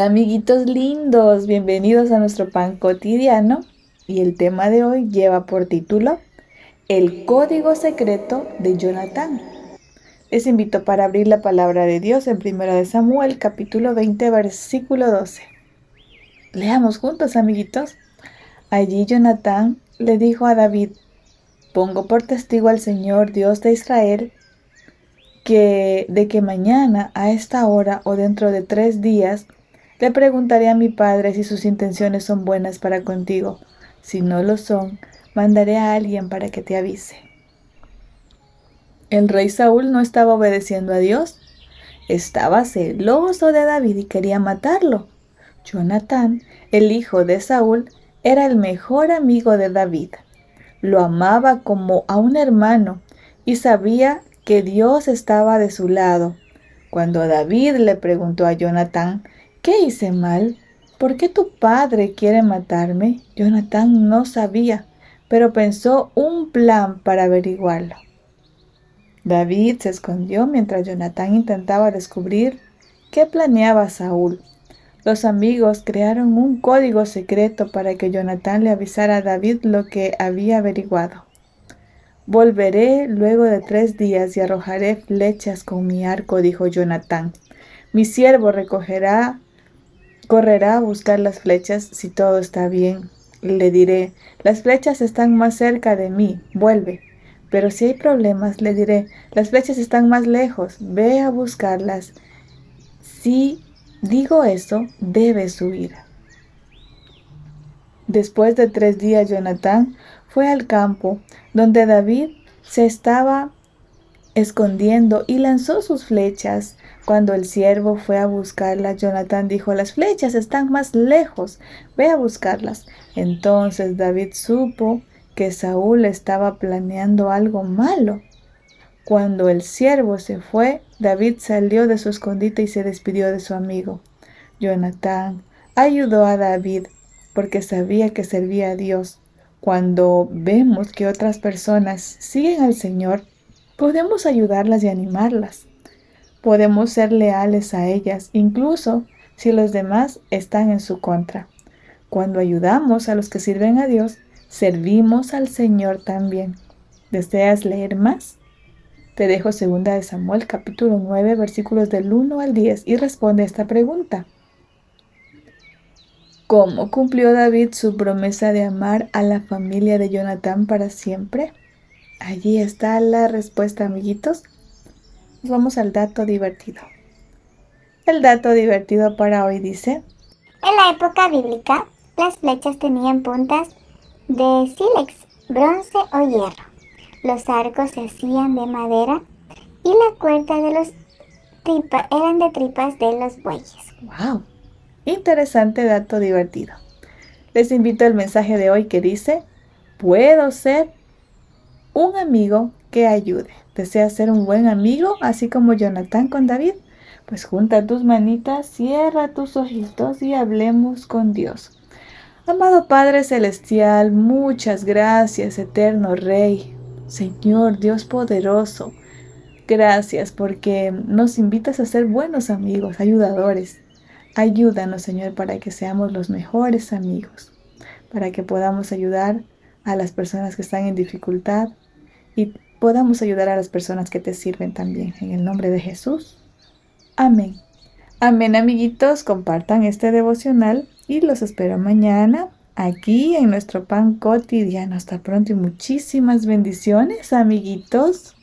amiguitos lindos, bienvenidos a nuestro pan cotidiano y el tema de hoy lleva por título El código secreto de Jonathan. Les invito para abrir la palabra de Dios en 1 Samuel capítulo 20 versículo 12. Leamos juntos amiguitos. Allí Jonathan le dijo a David, pongo por testigo al Señor Dios de Israel que de que mañana a esta hora o dentro de tres días le preguntaré a mi padre si sus intenciones son buenas para contigo. Si no lo son, mandaré a alguien para que te avise. El rey Saúl no estaba obedeciendo a Dios. Estaba celoso de David y quería matarlo. Jonatán, el hijo de Saúl, era el mejor amigo de David. Lo amaba como a un hermano y sabía que Dios estaba de su lado. Cuando David le preguntó a Jonatán ¿Qué hice mal? ¿Por qué tu padre quiere matarme? Jonathan no sabía, pero pensó un plan para averiguarlo. David se escondió mientras Jonathan intentaba descubrir qué planeaba Saúl. Los amigos crearon un código secreto para que Jonathan le avisara a David lo que había averiguado. Volveré luego de tres días y arrojaré flechas con mi arco, dijo Jonathan. Mi siervo recogerá Correrá a buscar las flechas si todo está bien. Le diré, las flechas están más cerca de mí, vuelve. Pero si hay problemas, le diré, las flechas están más lejos, ve a buscarlas. Si digo eso, debes huir. Después de tres días, Jonathan fue al campo donde David se estaba escondiendo y lanzó sus flechas. Cuando el siervo fue a buscarlas, Jonatán dijo, las flechas están más lejos, ve a buscarlas. Entonces David supo que Saúl estaba planeando algo malo. Cuando el siervo se fue, David salió de su escondite y se despidió de su amigo. Jonatán ayudó a David porque sabía que servía a Dios. Cuando vemos que otras personas siguen al Señor, podemos ayudarlas y animarlas. Podemos ser leales a ellas, incluso si los demás están en su contra. Cuando ayudamos a los que sirven a Dios, servimos al Señor también. ¿Deseas leer más? Te dejo 2 de Samuel capítulo 9 versículos del 1 al 10 y responde esta pregunta. ¿Cómo cumplió David su promesa de amar a la familia de Jonatán para siempre? Allí está la respuesta, amiguitos. Nos vamos al dato divertido. El dato divertido para hoy dice... En la época bíblica, las flechas tenían puntas de sílex, bronce o hierro. Los arcos se hacían de madera y la cuerda de los tripas eran de tripas de los bueyes. ¡Wow! Interesante dato divertido. Les invito al mensaje de hoy que dice, puedo ser un amigo que ayude. ¿Deseas ser un buen amigo, así como Jonathan con David? Pues junta tus manitas, cierra tus ojitos y hablemos con Dios. Amado Padre Celestial, muchas gracias, eterno Rey, Señor Dios poderoso. Gracias porque nos invitas a ser buenos amigos, ayudadores. Ayúdanos, Señor, para que seamos los mejores amigos, para que podamos ayudar a las personas que están en dificultad, y podamos ayudar a las personas que te sirven también. En el nombre de Jesús. Amén. Amén amiguitos, compartan este devocional y los espero mañana aquí en nuestro pan cotidiano. Hasta pronto y muchísimas bendiciones amiguitos.